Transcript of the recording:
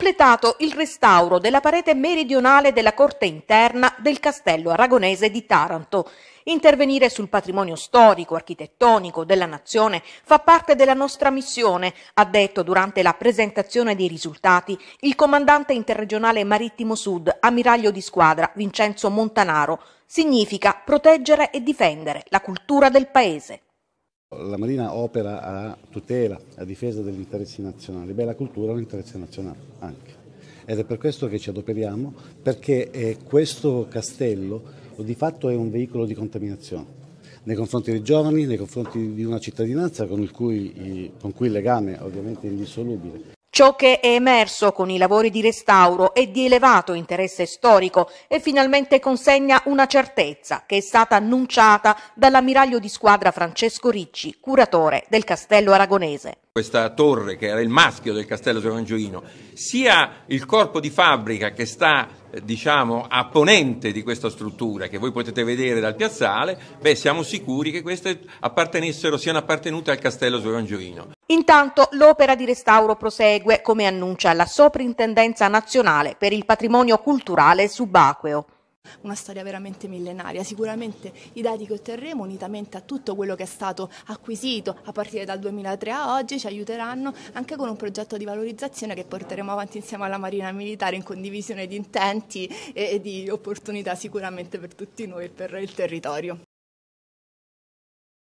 completato il restauro della parete meridionale della corte interna del castello aragonese di Taranto. Intervenire sul patrimonio storico, architettonico della nazione fa parte della nostra missione, ha detto durante la presentazione dei risultati il comandante interregionale marittimo sud, ammiraglio di squadra Vincenzo Montanaro. Significa proteggere e difendere la cultura del paese. La Marina opera a tutela, a difesa degli interessi nazionali, beh la cultura è un interesse nazionale anche ed è per questo che ci adoperiamo perché eh, questo castello di fatto è un veicolo di contaminazione nei confronti dei giovani, nei confronti di una cittadinanza con, cui, con cui il legame è ovviamente indissolubile. Ciò che è emerso con i lavori di restauro è di elevato interesse storico e finalmente consegna una certezza che è stata annunciata dall'ammiraglio di squadra Francesco Ricci, curatore del castello aragonese questa torre che era il maschio del castello Giovingiolino, sia il corpo di fabbrica che sta eh, diciamo, a ponente di questa struttura che voi potete vedere dal piazzale, beh, siamo sicuri che queste appartenessero, siano appartenute al castello Giovingiolino. Intanto l'opera di restauro prosegue, come annuncia la Soprintendenza Nazionale per il Patrimonio Culturale Subacqueo una storia veramente millenaria. Sicuramente i dati che otterremo, unitamente a tutto quello che è stato acquisito a partire dal 2003 a oggi, ci aiuteranno anche con un progetto di valorizzazione che porteremo avanti insieme alla Marina Militare in condivisione di intenti e di opportunità sicuramente per tutti noi e per il territorio.